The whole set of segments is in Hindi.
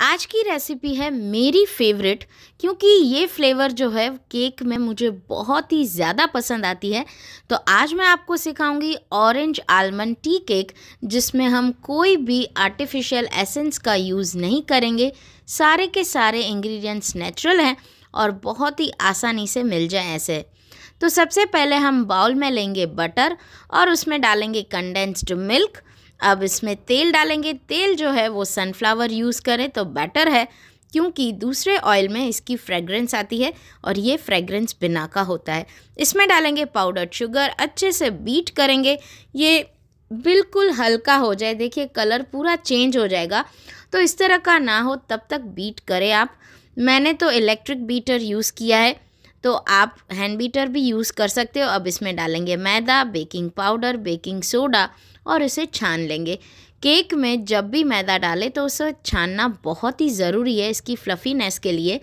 आज की रेसिपी है मेरी फेवरेट क्योंकि ये फ्लेवर जो है केक में मुझे बहुत ही ज़्यादा पसंद आती है तो आज मैं आपको सिखाऊंगी ऑरेंज आलमंड टी केक जिसमें हम कोई भी आर्टिफिशियल एसेंस का यूज़ नहीं करेंगे सारे के सारे इंग्रेडिएंट्स नेचुरल हैं और बहुत ही आसानी से मिल जाए ऐसे तो सबसे पहले हम बाउल में लेंगे बटर और उसमें डालेंगे कंडेंस्ड मिल्क अब इसमें तेल डालेंगे तेल जो है वो सनफ्लावर यूज़ करें तो बेटर है क्योंकि दूसरे ऑयल में इसकी फ्रेगरेंस आती है और ये फ्रेगरेंस बिना का होता है इसमें डालेंगे पाउडर शुगर अच्छे से बीट करेंगे ये बिल्कुल हल्का हो जाए देखिए कलर पूरा चेंज हो जाएगा तो इस तरह का ना हो तब तक बीट करें आप मैंने तो इलेक्ट्रिक बीटर यूज़ किया है तो आप हैंड बीटर भी यूज़ कर सकते हो अब इसमें डालेंगे मैदा बेकिंग पाउडर बेकिंग सोडा और इसे छान लेंगे केक में जब भी मैदा डालें तो उसे छानना बहुत ही ज़रूरी है इसकी फ्लफ़ीनेस के लिए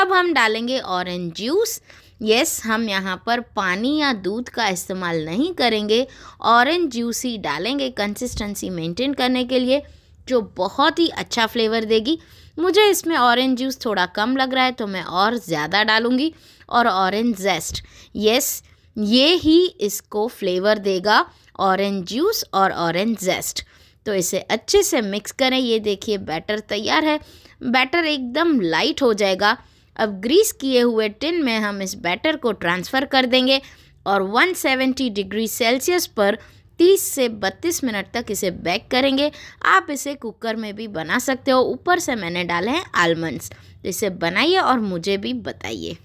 अब हम डालेंगे ऑरेंज जूस यस हम यहाँ पर पानी या दूध का इस्तेमाल नहीं करेंगे ऑरेंज जूस ही डालेंगे कंसिस्टेंसी मेंटेन करने के लिए जो बहुत ही अच्छा फ्लेवर देगी मुझे इसमें ऑरेंज जूस थोड़ा कम लग रहा है तो मैं और ज़्यादा डालूँगी और ऑरेंज जेस्ट यस ये ही इसको फ्लेवर देगा ऑरेंज जूस और ऑरेंज जेस्ट तो इसे अच्छे से मिक्स करें ये देखिए बैटर तैयार है बैटर एकदम लाइट हो जाएगा अब ग्रीस किए हुए टिन में हम इस बैटर को ट्रांसफ़र कर देंगे और 170 डिग्री सेल्सियस पर 30 से 32 मिनट तक इसे बेक करेंगे आप इसे कुकर में भी बना सकते हो ऊपर से मैंने डाले हैं आलमंड्स इसे बनाइए और मुझे भी बताइए